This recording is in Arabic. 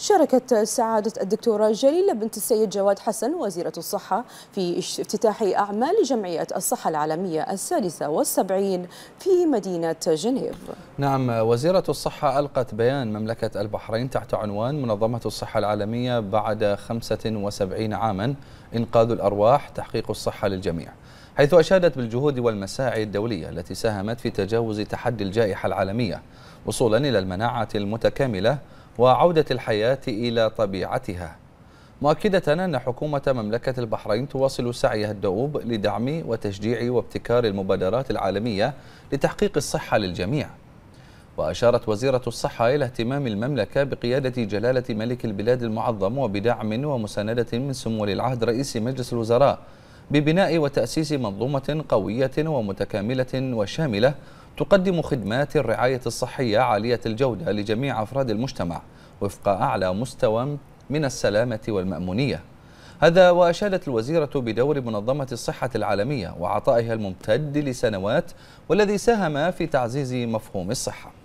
شاركت سعادة الدكتورة جليلة بنت السيد جواد حسن وزيرة الصحة في افتتاح أعمال جمعية الصحة العالمية السادسة والسبعين في مدينة جنيف نعم وزيرة الصحة ألقت بيان مملكة البحرين تحت عنوان منظمة الصحة العالمية بعد 75 عاما إنقاذ الأرواح تحقيق الصحة للجميع حيث أشادت بالجهود والمساعي الدولية التي ساهمت في تجاوز تحدي الجائحة العالمية وصولا إلى المناعة المتكاملة وعودة الحياة إلى طبيعتها مؤكدة أن حكومة مملكة البحرين تواصل سعيها الدؤوب لدعم وتشجيع وابتكار المبادرات العالمية لتحقيق الصحة للجميع وأشارت وزيرة الصحة إلى اهتمام المملكة بقيادة جلالة ملك البلاد المعظم وبدعم ومساندة من سمو العهد رئيس مجلس الوزراء ببناء وتأسيس منظومة قوية ومتكاملة وشاملة تقدم خدمات الرعاية الصحية عالية الجودة لجميع أفراد المجتمع وفق أعلى مستوى من السلامة والمأمونية هذا وأشادت الوزيرة بدور منظمة الصحة العالمية وعطائها الممتد لسنوات والذي ساهم في تعزيز مفهوم الصحة